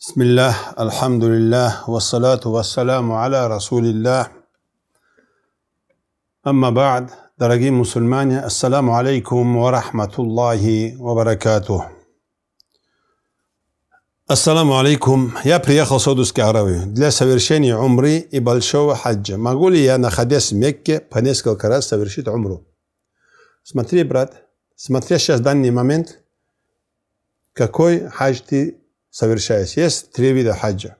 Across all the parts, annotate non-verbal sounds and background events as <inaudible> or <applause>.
بسم الله الحمد لله والصلاة والسلام على رسول الله أما بعد درجين مسلمان السلام عليكم ورحمة الله وبركاته السلام عليكم يا приехал سودوس كهربي для совершения عمري и большого حجة могу ли я находясь в Мекке по несколько عمره смотри брат смотри сейчас данный момент какой حج совершаешь. Есть три вида хаджа.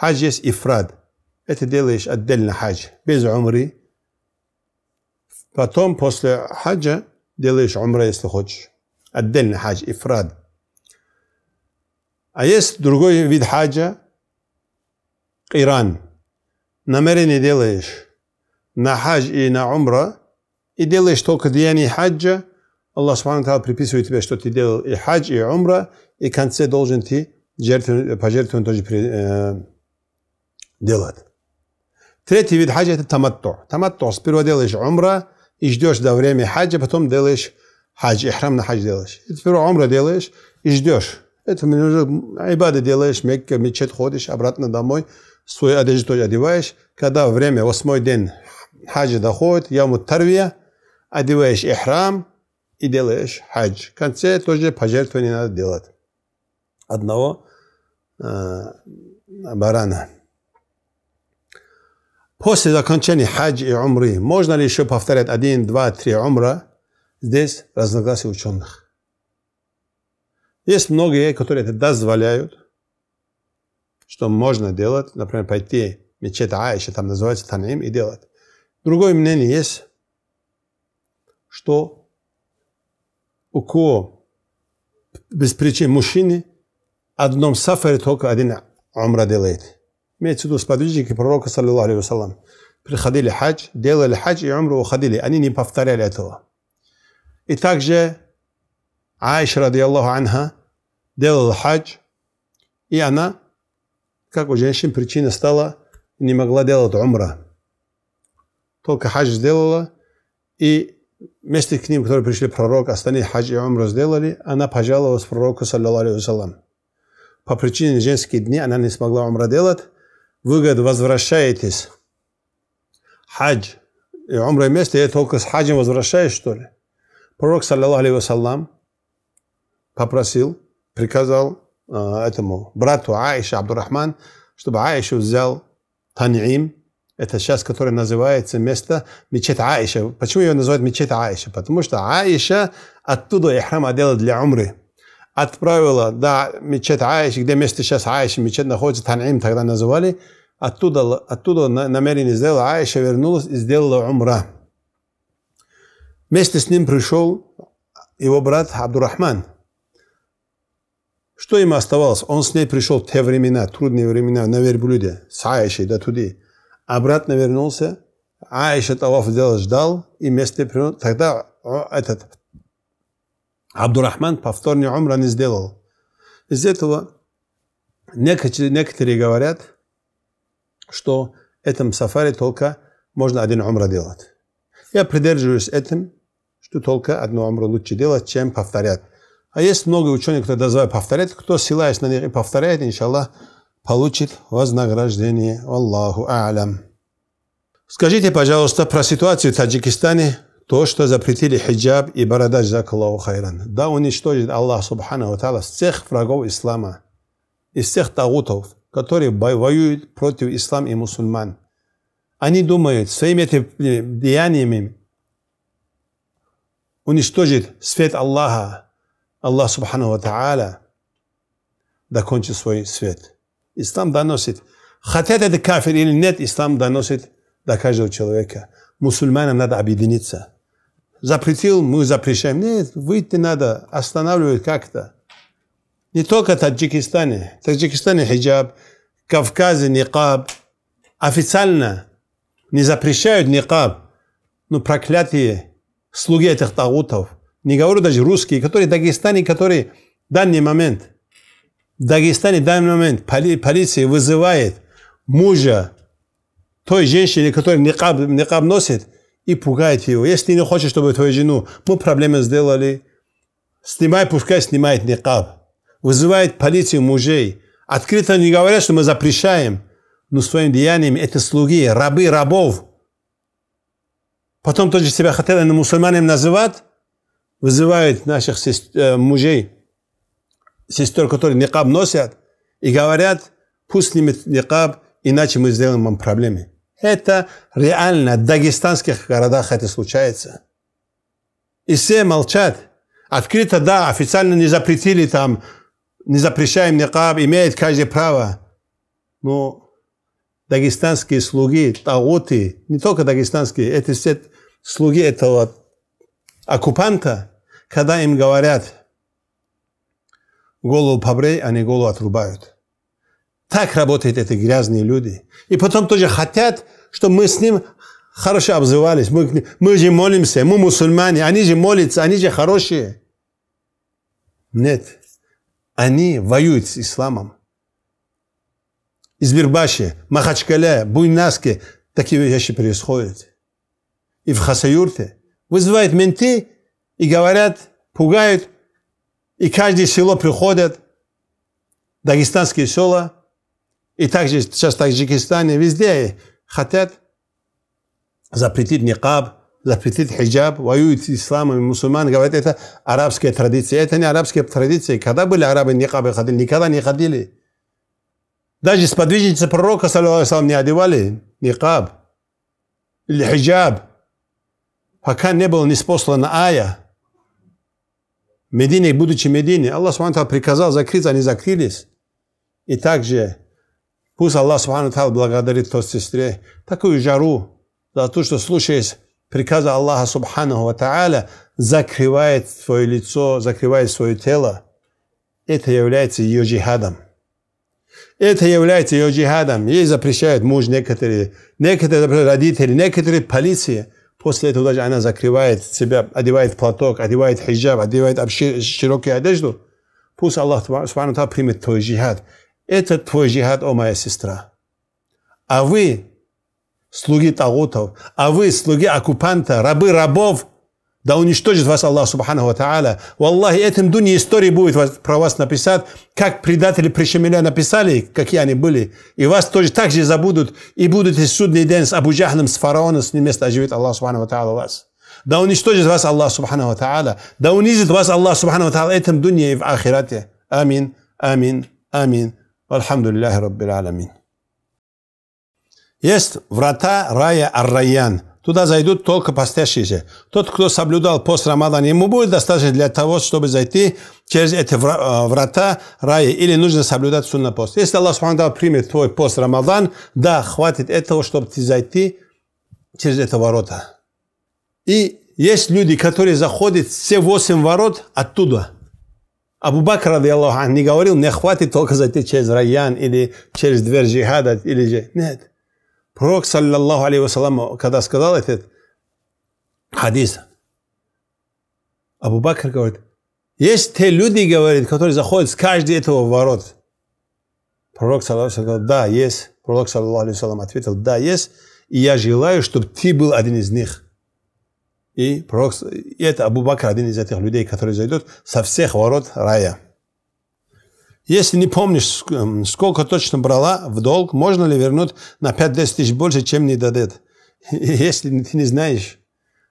Хадж есть ифрад. Это делаешь отдельно хадж, без умри. Потом после хаджа делаешь умра, если хочешь. Отдельно хадж, ифрад. А есть другой вид хаджа, Иран. Намерение делаешь на хадж и на умра, и делаешь только деяние хаджа, Аллах Субхану приписывает тебе, что ты делал и хадж, и умра, и в конце должен ты пожертвование тоже э, делать. Третий вид хаджа – это таматту. Таматту. Сперва делаешь умра и ждешь до времени хаджа, потом делаешь хадж, ихрам на хадж делаешь. И сперва умра делаешь и ждешь. Это уже айбады делаешь, Мекка, мечеть ходишь, обратно домой, свою одежду тоже одеваешь. Когда время, восьмой день хаджа доходит, я ему тарвия, одеваешь ихрам и делаешь хадж. В конце тоже пожертвования надо делать. Одного Э, барана. После закончения хаджа и умры, можно ли еще повторять один, два, три умра? Здесь разногласия ученых. Есть многие, которые это дозволяют, что можно делать, например, пойти в мечеть Аиша, там называется Таним, и делать. Другое мнение есть, что у кого без причин мужчины одном сафаре только один умра делает. Имеется в виду сподвижники пророка, саллиллаху алейхи Приходили хадж, делали хадж и умру уходили. Они не повторяли этого. И также Аиша, радиаллаху анха, делала хадж, и она, как у женщин, причина стала, не могла делать умра. Только хадж сделала, и вместе к ним, которые пришли пророк, остальные хадж и умру сделали, она пожаловалась пророку, саллиллаху алейхи по причине женских дней она не смогла умра делать, вы, говорит, возвращаетесь. Хадж. И умра вместе, я только с хаджем возвращаюсь, что ли? Пророк, саллиллаху попросил, приказал э, этому брату Аиша Абдурахман, чтобы Аишу взял Таниим, это сейчас, которое называется место мечеть Аиша. Почему ее называют мечеть Аиша? Потому что Аиша оттуда и ихрам одела для умры отправила до мечети Аиши, где место сейчас Аиши, мечеть находится, Таним тогда называли, оттуда, оттуда намерение сделала Аиша, вернулась и сделала умра. Вместе с ним пришел его брат Абдурахман. Что ему оставалось? Он с ней пришел в те времена, трудные времена, на верблюде, с Аишей до туди. Обратно а вернулся, Аиша Талаф делал, ждал, и вместе принял. Тогда этот Абдурахман повторный умра не сделал. Из этого некоторые говорят, что этом сафари только можно один умра делать. Я придерживаюсь этим, что только одну умру лучше делать, чем повторять. А есть много ученых, кто называют повторять, кто ссылаясь на них и повторяет, иншаллах, получит вознаграждение. Аллаху алям. Скажите, пожалуйста, про ситуацию в Таджикистане то, что запретили хиджаб и бородач за джакаллаху хайран. Да уничтожит Аллах Субхану Тала всех врагов ислама, из всех тагутов, которые воюют против ислама и мусульман. Они думают своими этими деяниями уничтожит свет Аллаха, Аллах Субхану Тааля, докончит свой свет. Ислам доносит. Хотят это кафир или нет, ислам доносит до каждого человека. Мусульманам надо объединиться запретил, мы запрещаем. Нет, выйти надо, останавливать как-то. Не только в Таджикистане. В Таджикистане хиджаб, в Кавказе никаб. Официально не запрещают никаб. Но ну, проклятие слуги этих тагутов. Не говорю даже русские, которые в Дагестане, которые в данный момент, в Дагестане в данный момент поли, полиция вызывает мужа той женщины, которая никаб, никаб носит, и пугает его. Если не хочешь, чтобы твою жену, мы проблемы сделали, снимай, пускай снимает никаб. Вызывает полицию мужей. Открыто не говорят, что мы запрещаем, но своим деянием это слуги, рабы рабов. Потом тоже себя хотели на мусульманам называть, вызывают наших э, мужей, сестер, которые никаб носят, и говорят, пусть снимет никаб, иначе мы сделаем вам проблемы. Это реально. В дагестанских городах это случается. И все молчат. Открыто, да, официально не запретили там, не запрещаем никаб, имеет каждое право. Но дагестанские слуги, тагуты, не только дагестанские, это все слуги этого оккупанта, когда им говорят, голову побрей, они голову отрубают. Так работают эти грязные люди. И потом тоже хотят, чтобы мы с ним хорошо обзывались. Мы, мы же молимся, мы мусульмане, они же молятся, они же хорошие. Нет, они воюют с исламом. Из Бирбаши, Махачкале, Буйнаске такие вещи происходят. И в Хасаюрте вызывают менты и говорят, пугают, и каждое село приходят, дагестанские села – и также сейчас в Таджикистане везде хотят запретить никаб, запретить хиджаб, воюют с исламом и мусульман, говорят, это арабская традиция. Это не арабская традиция. Когда были арабы никабы ходили? Никогда не ходили. Даже сподвижницы пророка, саллиллаху не одевали никаб или хиджаб, пока не было неспослана ая. Медине, будучи Медине, Аллах Субтитры приказал закрыться, они закрылись. И также Пусть Аллах Субхану Тал благодарит тот сестре такую жару за то, что слушаясь приказа Аллаха Субхану Ва Тааля, закрывает свое лицо, закрывает свое тело. Это является ее джихадом. Это является ее джихадом. Ей запрещают муж некоторые, некоторые родители, некоторые полиции. После этого даже она закрывает себя, одевает платок, одевает хиджаб, одевает широкую одежду. Пусть Аллах Субхану примет твой джихад. Это твой джихад, о моя сестра. А вы, слуги Тагутов, а вы, слуги оккупанта, рабы рабов, да уничтожит вас Аллах Субхану Ва Та'аля. Аллахе этом дуни истории будет вас, про вас написать, как предатели Пришемеля написали, какие они были. И вас тоже так же забудут, и будете судный день с Абу Джахном, с фараоном, с ним место оживит Аллах Субхану Ва Та'аля вас. Да уничтожит вас Аллах Субхану Ва Та'аля. Да унизит вас Аллах Субхану Ва Та'аля этом дуни и в ахирате. Амин, амин, амин. Алхамдулиллахи Раббил Аламин. Есть врата рая Ар-Райян. Туда зайдут только постящиеся. Тот, кто соблюдал пост Рамадан, ему будет достаточно для того, чтобы зайти через эти э, врата рая. Или нужно соблюдать сунна пост. Если Аллах Субхану примет твой пост Рамадан, да, хватит этого, чтобы ты зайти через это ворота. И есть люди, которые заходят все восемь ворот оттуда – Абу Бакр, радиаллаху ан, не говорил, не хватит только зайти через Райян или через дверь джихада, или же... Нет. Пророк, саллиллаху алейхи вассаламу, когда сказал этот хадис, Абу Бакр говорит, есть те люди, говорит, которые заходят с каждой этого ворот. Пророк, саллиллаху сказал, да, есть. Пророк, саллиллаху алейхи ответил, да, есть. И я желаю, чтобы ты был один из них. И, пророк, и это Абу Бакр, один из этих людей, которые зайдут со всех ворот рая. Если не помнишь, эм, сколько точно брала в долг, можно ли вернуть на 5-10 тысяч больше, чем не дадет? <laughs> Если ты не знаешь,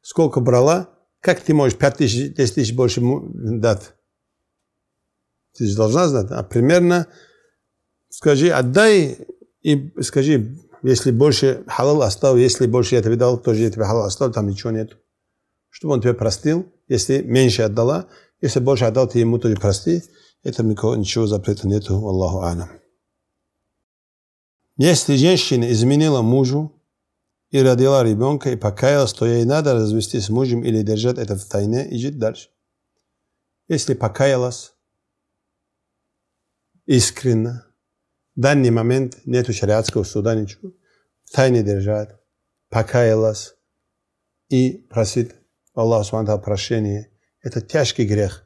сколько брала, как ты можешь 5 тысяч, 10 тысяч больше дать? Ты же должна знать. А примерно скажи, отдай и скажи, если больше халал остал, если больше я тебе дал, тоже я тебе халал остал, там ничего нет чтобы он тебе простил, если меньше отдала, если больше отдал, ты ему тоже прости. Это никого, ничего запрета нету, Аллаху Анам. Если женщина изменила мужу и родила ребенка и покаялась, то ей надо развестись с мужем или держать это в тайне и жить дальше. Если покаялась искренне, в данный момент нету шариатского суда ничего, в тайне держать, покаялась и просит Аллаху Субхану прощение. Это тяжкий грех.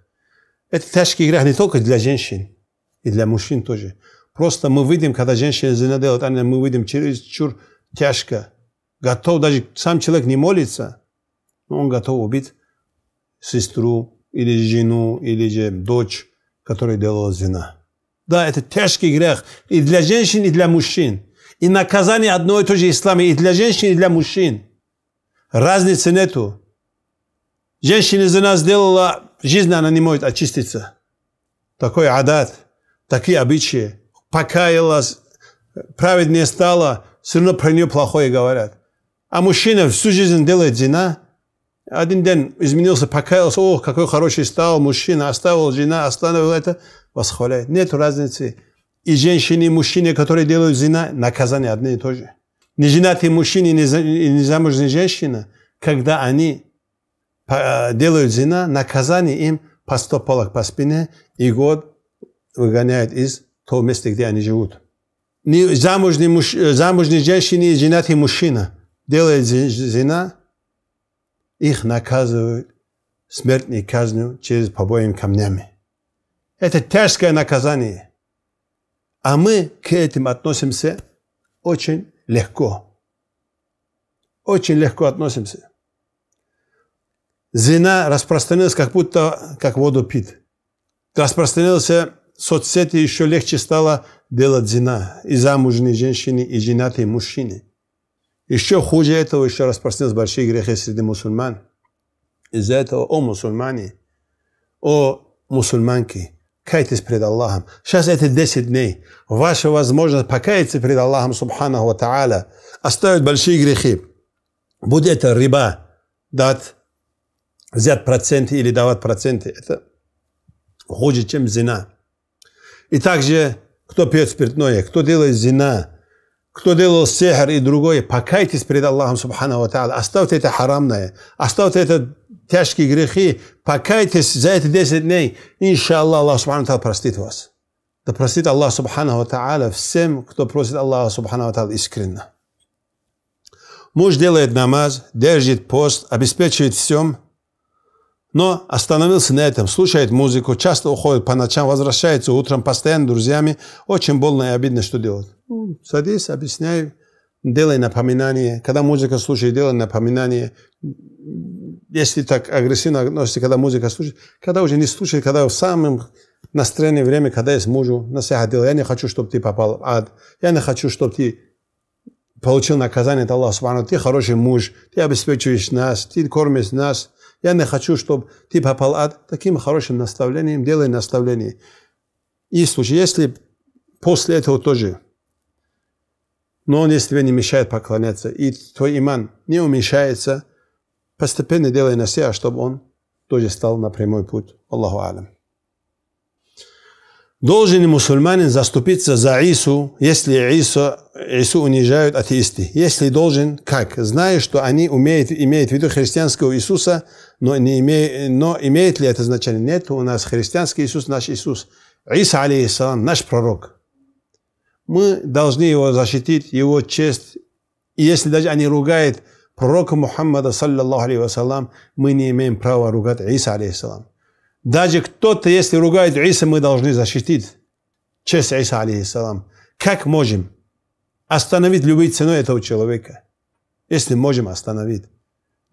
Это тяжкий грех не только для женщин, и для мужчин тоже. Просто мы видим, когда женщина зина делает, мы видим через чур тяжко. Готов, даже сам человек не молится, но он готов убить сестру или жену, или же дочь, которая делала зина. Да, это тяжкий грех и для женщин, и для мужчин. И наказание одно и то же в исламе и для женщин, и для мужчин. Разницы нету. Женщина за нас сделала, жизнь она не может очиститься. А Такой адат, такие обычаи. Покаялась, праведнее стала, все равно про нее плохое говорят. А мужчина всю жизнь делает жена, Один день изменился, покаялся, о, какой хороший стал мужчина, оставил жена, оставил это, восхваляет. Нет разницы. И женщины, и мужчины, которые делают жена, наказание одно и то же. Не Неженатые мужчина и не замужняя женщина, когда они Э, делают зина, наказание им по сто полок по спине и год выгоняют из того места, где они живут. Замужний, муж, э, замужней женщины и женатый мужчина делают зина, их наказывают смертной казнью через побоем камнями. Это тяжкое наказание. А мы к этим относимся очень легко. Очень легко относимся. Зина распространилась, как будто как воду пит. Распространился соцсети, еще легче стало делать зина. И замужние женщины, и женатые мужчины. Еще хуже этого, еще распространилось большие грехи среди мусульман. Из-за этого, о мусульмане, о мусульманки, кайтесь пред Аллахом. Сейчас эти 10 дней. Ваша возможность покаяться пред Аллахом, субханаху ва тааля, оставить большие грехи. Будет это риба, дать взять проценты или давать проценты, это хуже, чем зина. И также, кто пьет спиртное, кто делает зина, кто делал сехр и другое, покайтесь перед Аллахом Субхану Ва оставьте это харамное, оставьте это тяжкие грехи, покайтесь за эти 10 дней, иншаллах Аллах Субхану Тааля простит вас. Да простит Аллах Субхану Ва всем, кто просит Аллаха Субхану Ва Тааля искренне. Муж делает намаз, держит пост, обеспечивает всем, но остановился на этом, слушает музыку, часто уходит по ночам, возвращается утром, постоянно друзьями. Очень больно и обидно, что делать. Ну, садись, объясняю, делай напоминание. Когда музыка слушает, делай напоминание. Если так агрессивно относится, когда музыка слушает, когда уже не слушает, когда в самом настроении время, когда есть мужу, насихат делай. Я не хочу, чтобы ты попал в ад. Я не хочу, чтобы ты получил наказание от Аллаха. Ты хороший муж, ты обеспечиваешь нас, ты кормишь нас – я не хочу, чтобы ты попал ад. Таким хорошим наставлением делай наставление. И случай, если после этого тоже, но он, если тебе не мешает поклоняться, и твой иман не уменьшается, постепенно делай на себя, чтобы он тоже стал на прямой путь. Аллаху алям. Должен мусульманин заступиться за Ису, если Иса, Ису унижают атеисты? Если должен, как? Зная, что они умеют, имеют в виду христианского Иисуса, но, не имеет, но имеет ли это значение? Нет, у нас христианский Иисус, наш Иисус. Иса, алейхиссалам, наш пророк. Мы должны его защитить, его честь. И если даже они ругают пророка Мухаммада, саллаллаху алейхи мы не имеем права ругать Иса, алейхиссалам. Даже кто-то, если ругает Иса, мы должны защитить честь Иса, алейхиссалам. Как можем остановить любой ценой этого человека? Если можем остановить.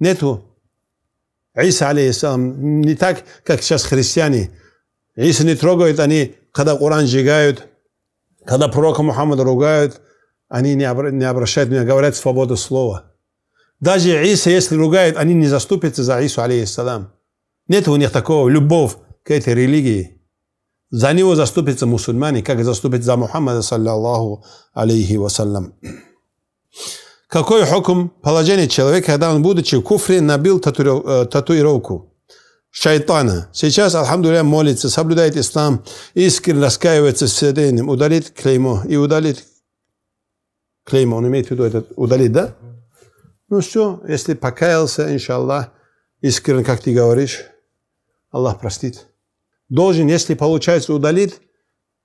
Нету Иса, алейхиссалам, не так, как сейчас христиане. Иса не трогают, они, когда Коран сжигают, когда пророка Мухаммада ругают, они не, не обращают меня, говорят свободу слова. Даже Иса, если ругают, они не заступятся за Ису, алейхиссалам. Нет у них такого любовь к этой религии. За него заступятся мусульмане, как заступят за Мухаммада, саллаллаху алейхи вассалям. Какой хукм положение человека, когда он, будучи в куфре, набил э, татуировку? Шайтана. Сейчас, алхамдулillah, молится, соблюдает ислам, искренне раскаивается с сидением, удалит клеймо и удалит клеймо. Он имеет в виду этот удалит, да? Ну все, если покаялся, иншаллах, искренне, как ты говоришь, Аллах простит. Должен, если получается удалить,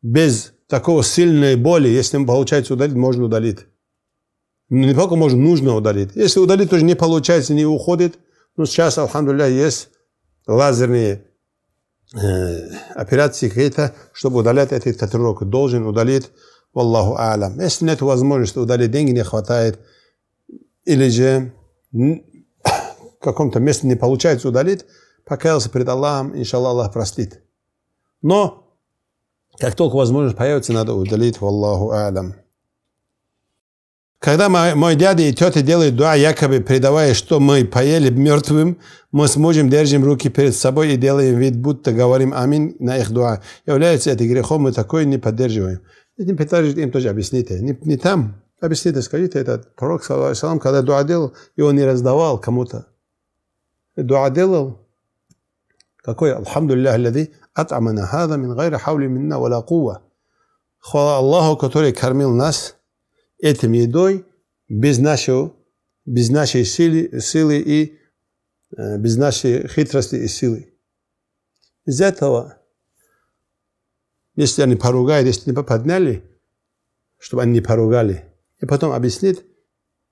без такого сильной боли, если получается удалить, можно удалить. Но ну, не только можно, нужно удалить. Если удалить, тоже не получается, не уходит. Но сейчас, алхамдулillah, есть лазерные э, операции какие-то, чтобы удалять этот татуировку. Должен удалить, Аллаху Алам. Если нет возможности удалить, деньги не хватает, или же <coughs> в каком-то месте не получается удалить, покаялся перед Аллахом, иншаллах, Аллах простит. Но, как только возможность появится, надо удалить, в Аллаху алям. Когда мой, мой дядя и тетя делают дуа, якобы передавая, что мы поели мертвым, мы с мужем держим руки перед собой и делаем вид, будто говорим амин на их дуа. Является это грехом, мы такой не поддерживаем. Этим Петаржит им тоже объясните. Не, не там, объясните, скажите, этот пророк, салам, когда дуа делал, он не раздавал кому-то. Дуа делал, какой? Алхамдулиллях, аллади ат'амана хаза мин гайра хаули минна вала кува. Хвала Аллаху, который кормил нас этим едой без нашего, без нашей силы, силы и э, без нашей хитрости и силы. Из этого, если они поругают, если не подняли, чтобы они не поругали, и потом объяснит,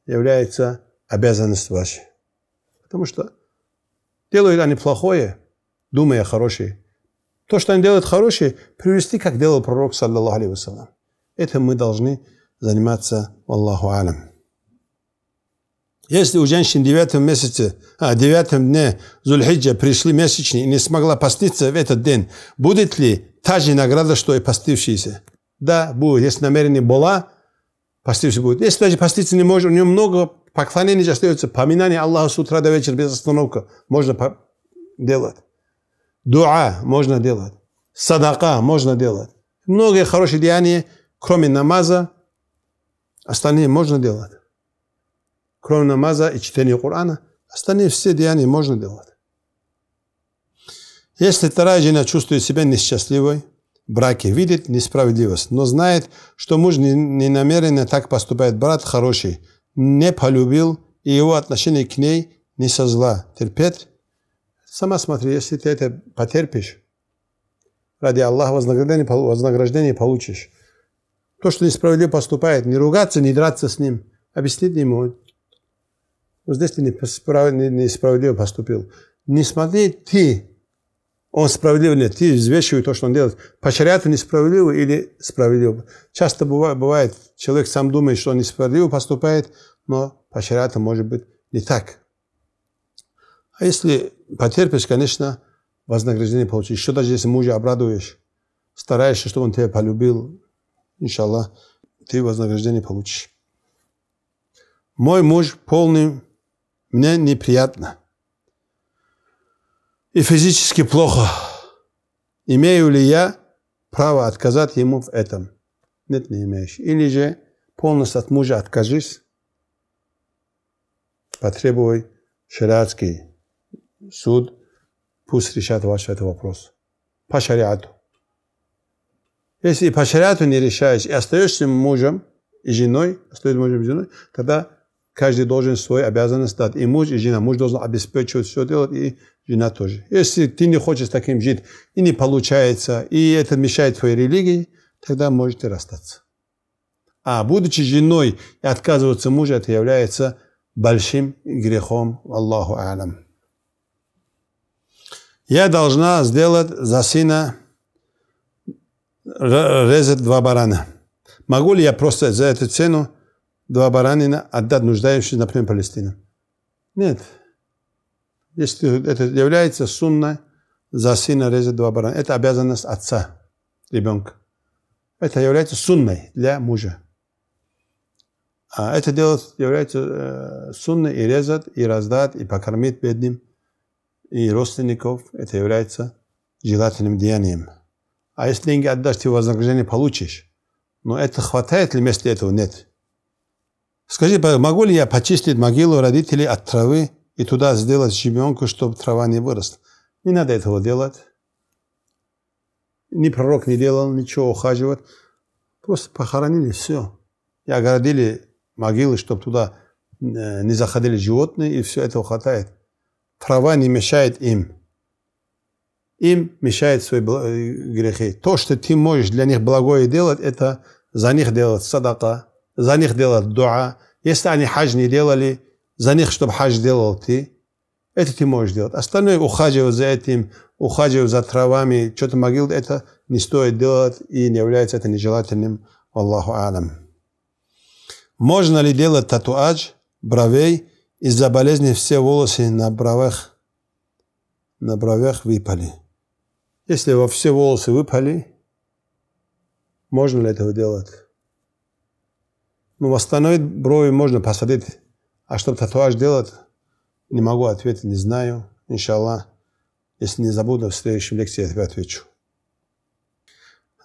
является обязанность вашей. Потому что делают они плохое, думая хорошее. То, что они делают хорошее, привести, как делал пророк, саллаллаху алейхи вассалам. Это мы должны заниматься, Аллаху алям. Если у женщин в девятом месяце, а, девятом дне Зульхиджа пришли месячные и не смогла поститься в этот день, будет ли та же награда, что и постившиеся? Да, будет. Если намерение была, поститься будет. Если даже поститься не может, у него много поклонений остается, поминание Аллаха с утра до вечера без остановки. Можно делать. Дуа можно делать. Садака можно делать. Многие хорошие деяния, кроме намаза, остальные можно делать. Кроме намаза и чтения Корана, остальные все деяния можно делать. Если вторая жена чувствует себя несчастливой, браке видит несправедливость, но знает, что муж не, не намеренно так поступает, брат хороший, не полюбил, и его отношение к ней не со зла. Терпеть Сама смотри, если ты это потерпишь, ради Аллаха вознаграждение, вознаграждение получишь. То, что несправедливо поступает, не ругаться, не драться с ним, объяснить ему. Вот здесь ты несправедливо поступил. Не смотри ты, он справедливый, нет, ты взвешивай то, что он делает. По шариату несправедливо или справедливо. Часто бывает, человек сам думает, что он несправедливо поступает, но по может быть не так. А если потерпишь, конечно, вознаграждение получишь. Еще даже если мужа обрадуешь, стараешься, чтобы он тебя полюбил, иншаллах, ты вознаграждение получишь. Мой муж полный, мне неприятно. И физически плохо. Имею ли я право отказать ему в этом? Нет, не имеешь. Или же полностью от мужа откажись, потребуй шариатский суд, пусть решает ваш этот вопрос. По шариату. Если по шариату не решаешь и остаешься мужем и женой, остаешься мужем и женой, тогда каждый должен свою обязанность дать. И муж, и жена. Муж должен обеспечивать все делать, и жена тоже. Если ты не хочешь таким жить, и не получается, и это мешает твоей религии, тогда можете расстаться. А будучи женой и отказываться мужа, это является большим грехом. Аллаху алям я должна сделать за сына резать два барана. Могу ли я просто за эту цену два баранина отдать нуждающимся, например, Палестине? Нет. Если это является сунной, за сына резать два барана. Это обязанность отца, ребенка. Это является сунной для мужа. А это дело является э, сунной и резать, и раздать, и покормить бедным – и родственников, это является желательным деянием. А если деньги отдашь, ты вознаграждение получишь. Но это хватает ли вместо этого? Нет. Скажи, могу ли я почистить могилу родителей от травы и туда сделать щебенку, чтобы трава не выросла? Не надо этого делать. Ни пророк не делал, ничего ухаживать. Просто похоронили, все. И огородили могилы, чтобы туда э, не заходили животные, и все этого хватает трава не мешает им. Им мешает свои э, грехи. То, что ты можешь для них благое делать, это за них делать садака, за них делать дуа. Если они хадж не делали, за них, чтобы хадж делал ты, это ты можешь делать. Остальное ухаживать за этим, ухаживать за травами, что-то могил, это не стоит делать и не является это нежелательным. Аллаху алям. Можно ли делать татуаж бровей из-за болезни все волосы на бровях, на бровях выпали. Если во все волосы выпали, можно ли этого делать? Ну, восстановить брови можно посадить, а чтобы татуаж делать, не могу ответить, не знаю. Иншаллах, если не забуду, в следующем лекции я тебе отвечу.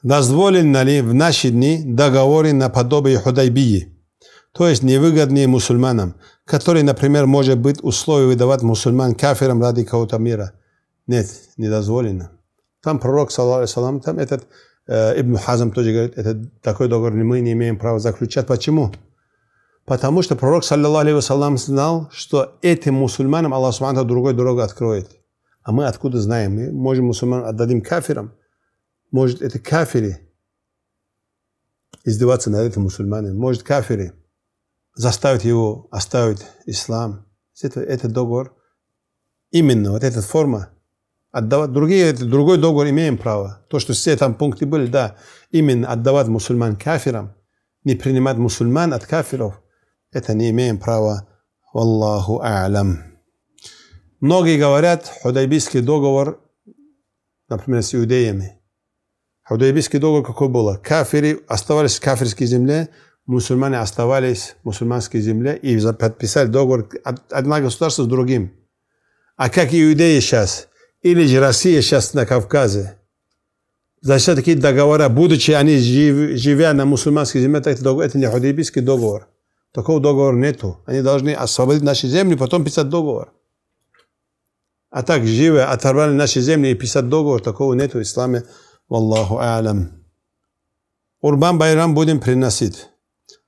Дозволено ли в наши дни договоры наподобие Худайбии? то есть невыгодные мусульманам, которые, например, может быть условия выдавать мусульман кафирам ради кого-то мира. Нет, не дозволено. Там пророк, салам, там этот э, Ибн Хазм тоже говорит, это такой договор мы не имеем права заключать. Почему? Потому что пророк, саллиллаху знал, что этим мусульманам Аллах Субхану другой дорогу откроет. А мы откуда знаем? Мы можем мусульман отдадим кафирам. Может, это кафири издеваться над этим мусульманами. Может, кафири заставить его оставить ислам. Это, это договор. Именно вот эта форма отдавать. Другие, другой договор имеем право. То, что все там пункты были, да, именно отдавать мусульман кафирам, не принимать мусульман от кафиров, это не имеем права. Валлаху а'лам. Многие говорят, худайбийский договор, например, с иудеями. Худайбийский договор какой был? Кафири оставались в кафирской земле, мусульмане оставались в мусульманской земле и подписали договор одна государство с другим. А как иудеи сейчас? Или же Россия сейчас на Кавказе? за Зачем такие договора? Будучи они живя на мусульманской земле, это, договор, это не худейбийский договор. Такого договора нету. Они должны освободить наши земли, потом писать договор. А так живы, оторвали наши земли и писать договор, такого нету в исламе. Валлаху алям. Урбан Байрам будем приносить.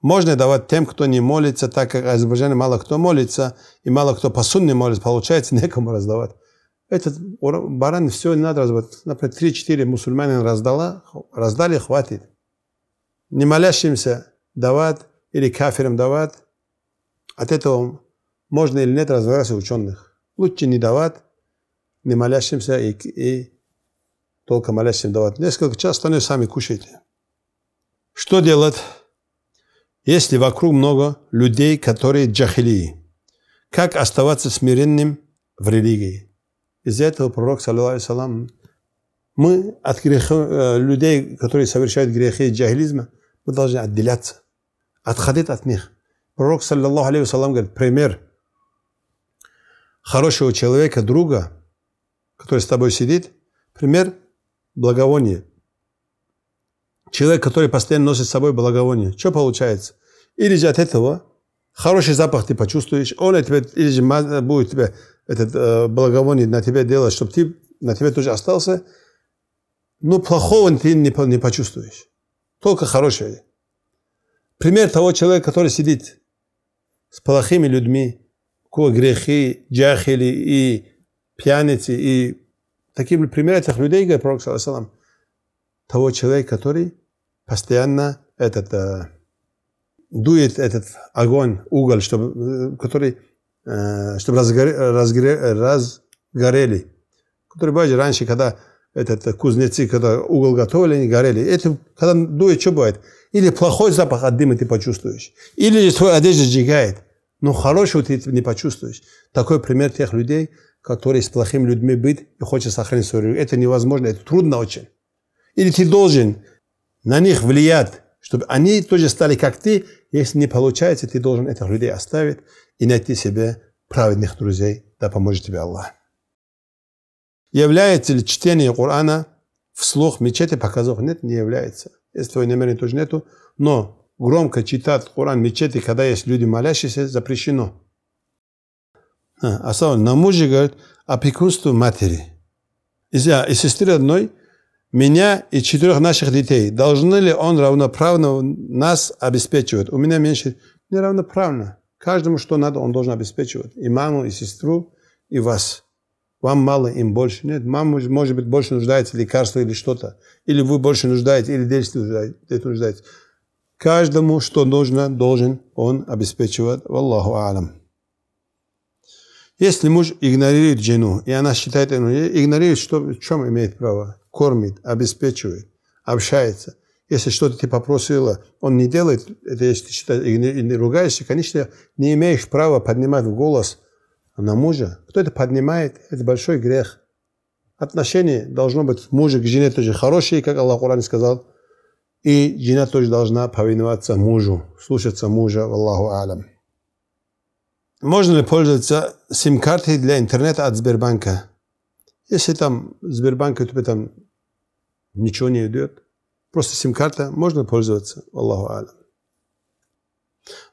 Можно давать тем, кто не молится, так как в Азербайджане мало кто молится, и мало кто по сунне молится, получается, <laughs> некому раздавать. Этот баран все не надо раздавать. Например, 3-4 мусульманин раздала, раздали, хватит. Не молящимся давать или кафирам давать, от этого можно или нет разбираться ученых. Лучше не давать, не молящимся и, и только молящим давать. Несколько часов остальное сами кушайте. Что делать? если вокруг много людей, которые джахили? Как оставаться смиренным в религии? Из-за этого пророк, саллиллаху мы от греха, э, людей, которые совершают грехи джахилизма, мы должны отделяться, отходить от них. Пророк, саллиллаху алейхи говорит, пример хорошего человека, друга, который с тобой сидит, пример благовония. Человек, который постоянно носит с собой благовоние. Что получается? Или же от этого хороший запах ты почувствуешь, он и тебе, или же будет тебе этот э, благовоние на тебя делать, чтобы ты на тебе тоже остался, но ну, плохого ты не, не почувствуешь. Только хорошее. Пример того человека, который сидит с плохими людьми, у кого грехи, джахили и пьяницы, и таким примером этих людей, говорит Пророк, салам, того человека, который постоянно этот, э, дует этот огонь, уголь, чтобы, э, который, э, чтобы разгоре, разгоре, разгорели. Который, бывает, раньше, когда этот кузнецы, когда угол готовили, они горели. Это, когда дует, что бывает? Или плохой запах от дыма ты почувствуешь, или твоя одежда сжигает, но хорошего ты не почувствуешь. Такой пример тех людей, которые с плохими людьми быть и хочет сохранить свою религию. Это невозможно, это трудно очень. Или ты должен на них влиять, чтобы они тоже стали как ты. Если не получается, ты должен этих людей оставить и найти себе праведных друзей. Да поможет тебе Аллах. Является ли чтение Корана вслух мечети показов? Нет, не является. Если твое намерение тоже нету. Но громко читать Коран мечети, когда есть люди молящиеся, запрещено. А, а на муже говорит опекунство «А матери. и из сестры одной меня и четырех наших детей. Должны ли он равноправно нас обеспечивать? У меня меньше. Неравноправно. Каждому, что надо, он должен обеспечивать. И маму, и сестру, и вас. Вам мало, им больше. Нет, мама, может быть, больше нуждается в лекарстве или что-то. Или вы больше нуждаетесь, или дети нуждаетесь. Каждому, что нужно, должен он обеспечивать. Валлаху алам. Если муж игнорирует жену, и она считает, ну, игнорирует, что, в чем имеет право? Кормит, обеспечивает, общается. Если что-то ты попросила, он не делает, это если ты считаешь, и ругаешься, конечно, не имеешь права поднимать голос на мужа. Кто это поднимает, это большой грех. Отношение должно быть мужа к жене тоже хорошее, как Аллах Коран сказал. И жена тоже должна повиноваться мужу, слушаться мужа, Аллаху Алям. Можно ли пользоваться сим-картой для интернета от Сбербанка? Если там Сбербанк у тебя там ничего не идет, просто сим-карта, можно пользоваться. Аллаху алям.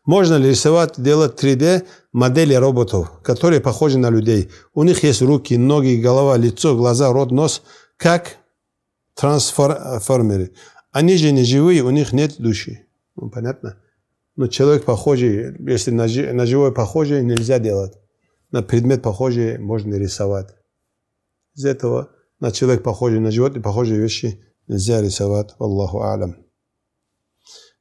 Можно ли рисовать, делать 3D модели роботов, которые похожи на людей? У них есть руки, ноги, голова, лицо, глаза, рот, нос, как трансформеры. Э, Они же не живые, у них нет души. Ну, понятно? Но человек похожий, если на, на живое похожее, нельзя делать. На предмет похожий можно рисовать. Из этого на человек похожий, на животное похожие вещи нельзя рисовать. Аллаху алям.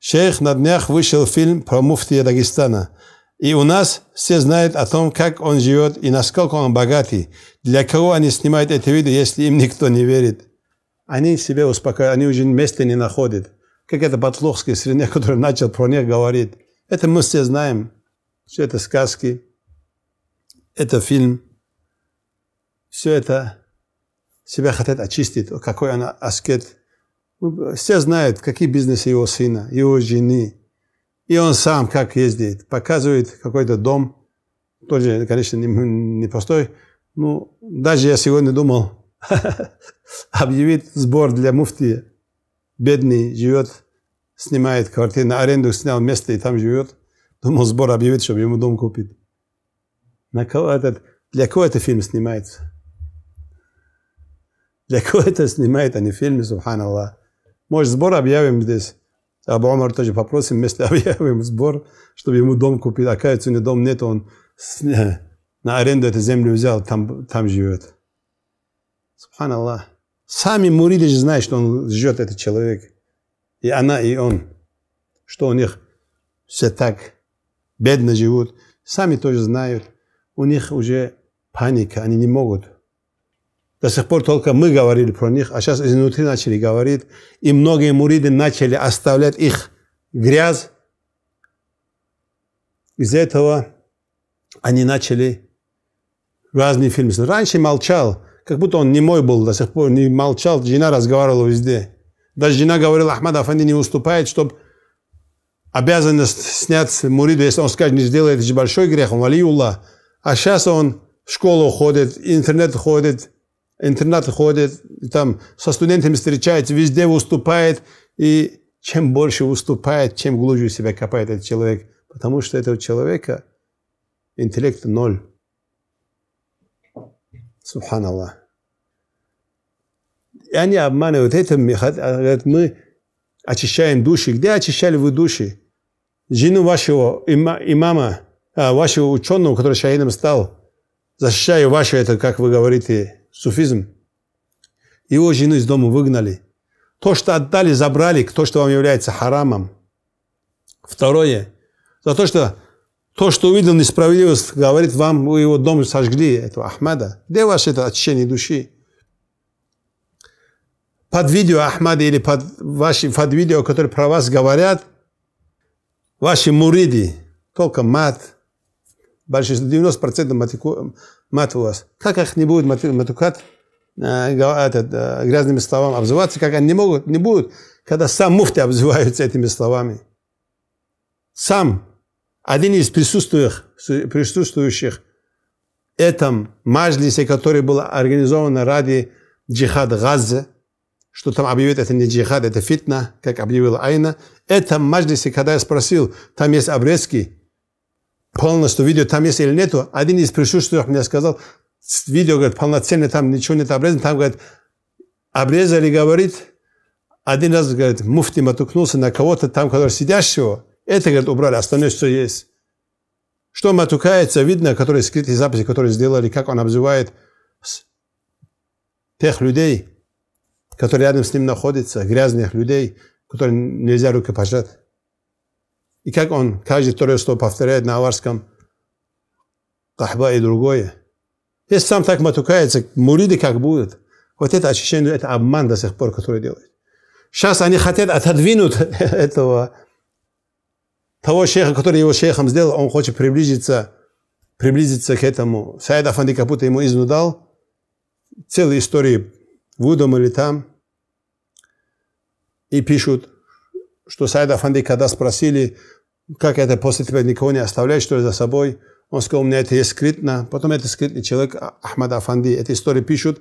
Шейх на днях вышел фильм про муфтия Дагестана. И у нас все знают о том, как он живет и насколько он богатый. Для кого они снимают эти видео, если им никто не верит? Они себя успокаивают, они уже места не находят какая-то батлохская свинья, который начал про них говорить. Это мы все знаем, все это сказки, это фильм. Все это себя хотят очистить, какой она аскет. Ну, все знают, какие бизнесы его сына, его жены. И он сам как ездит, показывает какой-то дом, тоже, конечно, не, не простой. Ну, даже я сегодня думал <laughs> объявить сбор для муфтия бедный живет, снимает квартиру, на аренду снял место и там живет. Думал, сбор объявит, чтобы ему дом купить. На кого этот, для кого этот фильм снимается? Для кого это снимает, а не фильм, субханаллах. Может, сбор объявим здесь. Абу Умар тоже попросим, если <laughs> объявим сбор, чтобы ему дом купить. Оказывается, у него дом нет, он <laughs> на аренду эту землю взял, там, там живет. Субханаллах. Сами же знают, что он ждет этот человек. И она, и он. Что у них все так бедно живут. Сами тоже знают. У них уже паника, они не могут. До сих пор только мы говорили про них, а сейчас изнутри начали говорить. И многие муриды начали оставлять их грязь. Из-за этого они начали разные фильмы. Раньше молчал, как будто он не мой был до сих пор, не молчал, жена разговаривала везде. Даже жена говорила, Ахмад Афанди не уступает, чтобы обязанность снять с муриду, если он скажет, не сделает, это же большой грех, он валиулла. А сейчас он в школу ходит, интернет ходит, интернет ходит, там со студентами встречается, везде выступает. И чем больше выступает, чем глубже себя копает этот человек. Потому что этого человека интеллект ноль. Субханаллах. И они обманывают Это а, говорят, мы очищаем души. Где очищали вы души? Жену вашего има, имама, а, вашего ученого, который шаидом стал, защищаю ваше, это, как вы говорите, суфизм. Его жену из дома выгнали. То, что отдали, забрали, то, что вам является харамом. Второе, за то, что то, что увидел несправедливость, говорит вам, вы его дом сожгли, этого Ахмада. Где ваше это очищение души? Под видео Ахмада или под, ваши, под видео, которые про вас говорят, ваши муриди только мат, большинство, 90% матику, мат у вас. Как их не будет матукат, э, этот, э, грязными словами обзываться, как они не могут, не будут, когда сам муфти обзываются этими словами. Сам один из присутствующих, присутствующих в этом мажлисе, который был организован ради джихад Газы, что там объявит, это не джихад, это фитна, как объявила Айна. Это мажлисе, когда я спросил, там есть обрезки, полностью видео там есть или нету, один из присутствующих мне сказал, видео, говорит, полноценно, там ничего нет обрезано, там, говорит, обрезали, говорит, один раз, говорит, муфти матукнулся на кого-то там, который сидящего, это, говорит, убрали, остальное, что есть. Что матукается, видно, которые скрытые записи, которые сделали, как он обзывает тех людей, которые рядом с ним находятся, грязных людей, которые нельзя руки рукопожать. И как он каждый второе слово повторяет на аварском кахба и другое. Если сам так матукается, муриды как будут. Вот это ощущение, это обман до сих пор, который делает. Сейчас они хотят отодвинуть <laughs> этого того шейха, который его шейхом сделал, он хочет приблизиться, приблизиться к этому. Саид Афанди Капута ему изнудал дал целые истории в Удом или там. И пишут, что Саид Афанди, когда спросили, как это после тебя никого не оставляет, что ли, за собой, он сказал, у меня это есть скрытно. Потом это скрытный человек, а- Ахмад Афанди, эти истории пишут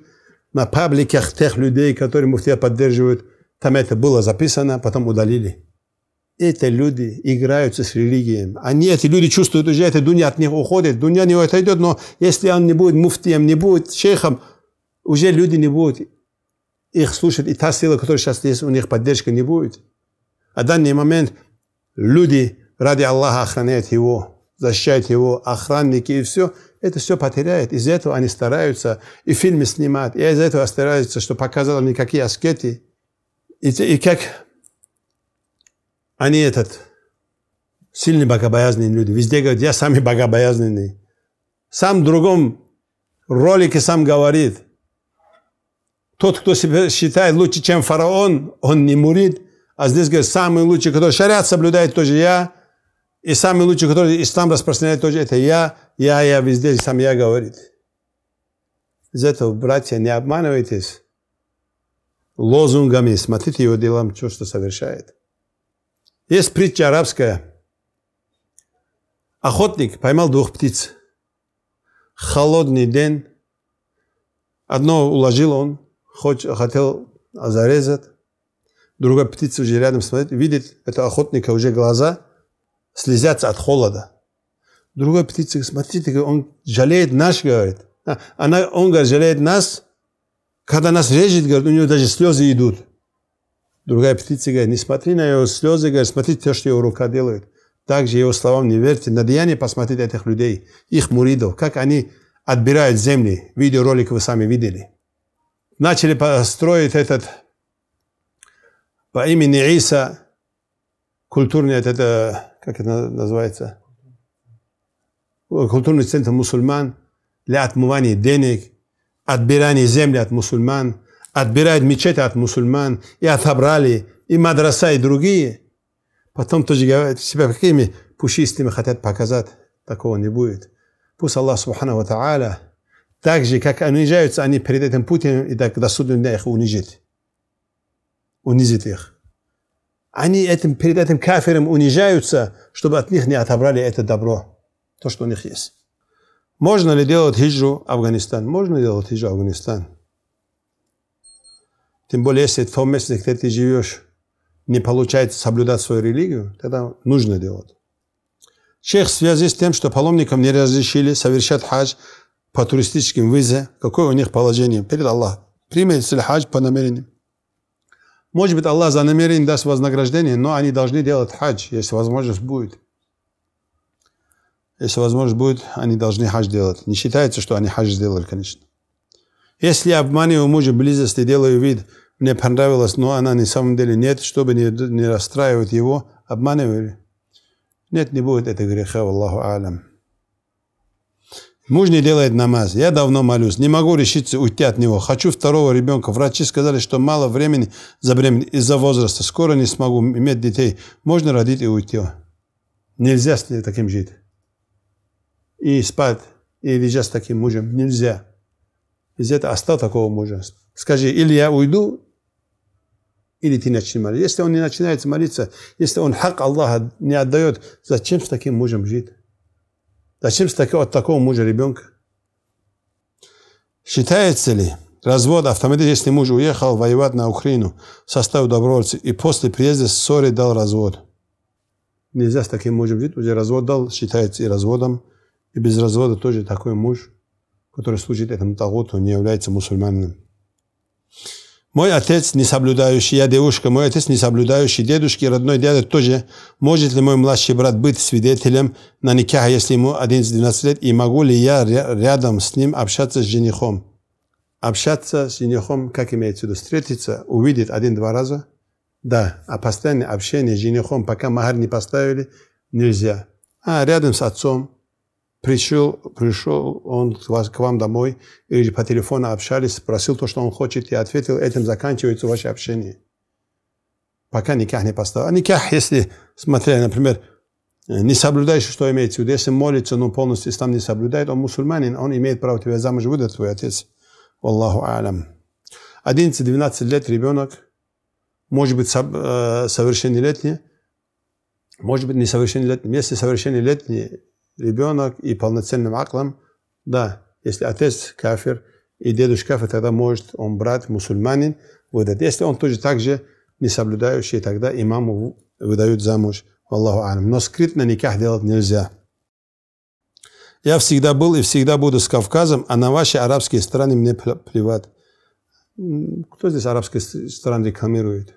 на пабликах тех людей, которые муфтия поддерживают. Там это было записано, потом удалили. Эти люди играются с религией. Они, эти люди чувствуют уже, эта дунья от них уходит, дунья не отойдет, но если он не будет муфтием, не будет шейхом, уже люди не будут их слушать, и та сила, которая сейчас есть, у них поддержка не будет. А в данный момент люди ради Аллаха охраняют его, защищают его, охранники и все, это все потеряет. Из-за этого они стараются и фильмы снимать, и из-за этого стараются, что показывали никакие аскеты. И, и как они этот, сильные богобоязненные люди, везде говорят, я самый богобоязненный. Сам в другом ролике сам говорит, тот, кто себя считает лучше, чем фараон, он не мурит, а здесь говорит, самый лучший, который шарят соблюдает, тоже я, и самый лучший, который ислам распространяет, тоже это я, я, я, везде сам я говорит. Из этого, братья, не обманывайтесь лозунгами, смотрите его делам что, что совершает. Есть притча арабская. Охотник поймал двух птиц. Холодный день. Одно уложил он, хотел зарезать. Другая птица уже рядом смотрит, видит, это охотника уже глаза слезятся от холода. Другая птица, смотрите, он жалеет наш, говорит. А, она, он говорит, жалеет нас, когда нас режет, говорит, у него даже слезы идут. Другая птица говорит, не смотри на его слезы, говорит, смотрите то, что его рука делает. Также его словам не верьте. На деяние посмотрите этих людей, их муридов, как они отбирают земли. Видеоролик вы сами видели. Начали построить этот по имени Иса культурный, это, э, как это называется, культурный центр мусульман для отмывания денег, отбирания земли от мусульман – отбирают мечети от мусульман, и отобрали, и мадраса, и другие. Потом тоже говорят, себя какими пушистыми хотят показать. Такого не будет. Пусть Аллах Субхану Ва так же, как унижаются они перед этим путем, и так до судного дня их унижит. Унизит их. Они этим, перед этим кафиром унижаются, чтобы от них не отобрали это добро, то, что у них есть. Можно ли делать хиджу Афганистан? Можно ли делать хиджу Афганистан. Тем более, если в том месте, где ты живешь, не получается соблюдать свою религию, тогда нужно делать. Чех в связи с тем, что паломникам не разрешили совершать хадж по туристическим визе, какое у них положение перед Аллахом. Примите хадж по намерению. Может быть, Аллах за намерение даст вознаграждение, но они должны делать хадж, если возможность будет. Если возможность будет, они должны хадж делать. Не считается, что они хадж сделали, конечно. Если обманываю мужа близости, делаю вид, мне понравилось, но она на самом деле нет, чтобы не, не расстраивать его, обманываю. Нет, не будет этого греха, Аллаху алям. Муж не делает намаз. Я давно молюсь. Не могу решиться уйти от него. Хочу второго ребенка. Врачи сказали, что мало времени за беремен... из-за возраста. Скоро не смогу иметь детей. Можно родить и уйти. Нельзя с таким жить. И спать, и лежать с таким мужем. Нельзя взять оставь такого мужа. Скажи, или я уйду, или ты начни молиться. Если он не начинает молиться, если он хак Аллаха не отдает, зачем с таким мужем жить? Зачем с такого, от такого мужа ребенка? Считается ли развод автомобиля, если муж уехал воевать на Украину составил составе добровольцев и после приезда ссоры дал развод? Нельзя с таким мужем жить, уже развод дал, считается и разводом, и без развода тоже такой муж – который служит этому Тагуту, не является мусульманином. Мой отец, не соблюдающий, я девушка, мой отец, не соблюдающий, дедушки, родной дядя тоже. Может ли мой младший брат быть свидетелем на никах, если ему 11-12 лет, и могу ли я рядом с ним общаться с женихом? Общаться с женихом, как имеется в виду, встретиться, увидеть один-два раза? Да, а постоянное общение с женихом, пока махар не поставили, нельзя. А рядом с отцом, пришел, пришел он к, вас, к вам домой или по телефону общались, спросил то, что он хочет, и ответил, этим заканчивается ваше общение. Пока никак не поставил. А никак, если, смотря, например, не соблюдаешь, что имеется в виду. Если молится, но ну, полностью ислам не соблюдает, он мусульманин, он имеет право тебя замуж выдать, твой отец. Аллаху алям. 11-12 лет ребенок, может быть, э, совершеннолетний, может быть, несовершеннолетний. Если совершеннолетний, ребенок и полноценным аклом, да, если отец кафир и дедушка кафир, тогда может он брат мусульманин выдать. Если он тоже так же не соблюдающий, тогда имаму выдают замуж. Аллаху алям. Но скрытно никах делать нельзя. Я всегда был и всегда буду с Кавказом, а на ваши арабские страны мне плевать. Кто здесь арабские страны рекламирует?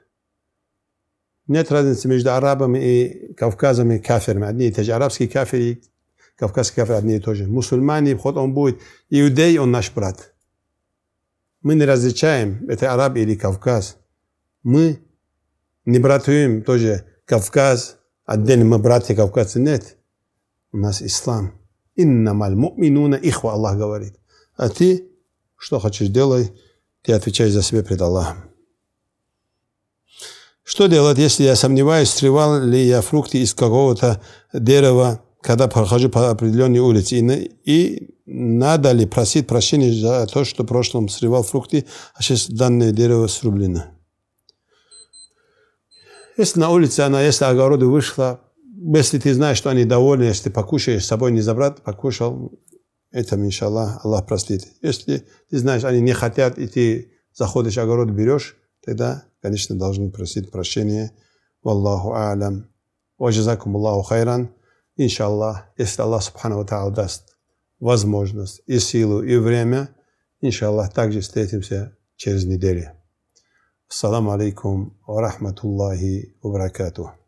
Нет разницы между арабами и Кавказом и кафирами. Одни и те же. Арабские кафиры кавказский кафир одни и то же. Мусульмане, хоть он будет иудей, он наш брат. Мы не различаем, это араб или Кавказ. Мы не братуем тоже Кавказ, отдельно мы братья кавказцы. Нет, у нас ислам. Иннамаль муминуна ихва, Аллах говорит. А ты, что хочешь делай, ты отвечаешь за себя пред Аллахом. Что делать, если я сомневаюсь, срывал ли я фрукты из какого-то дерева, когда прохожу по определенной улице, и, и надо ли просить прощения за то, что в прошлом срывал фрукты, а сейчас данное дерево срублено. Если на улице она, если огороды вышла, если ты знаешь, что они довольны, если ты покушаешь, с собой не забрать, покушал, это, иншаллах, Аллах простит. Если ты знаешь, они не хотят, и ты заходишь, огород берешь, тогда, конечно, должны просить прощения. Валлаху алям. Ва хайран иншаллах, если Аллах Субхану Тааля даст возможность и силу, и время, иншаллах, также встретимся через неделю. Ассаламу алейкум ва рахматуллахи убракату.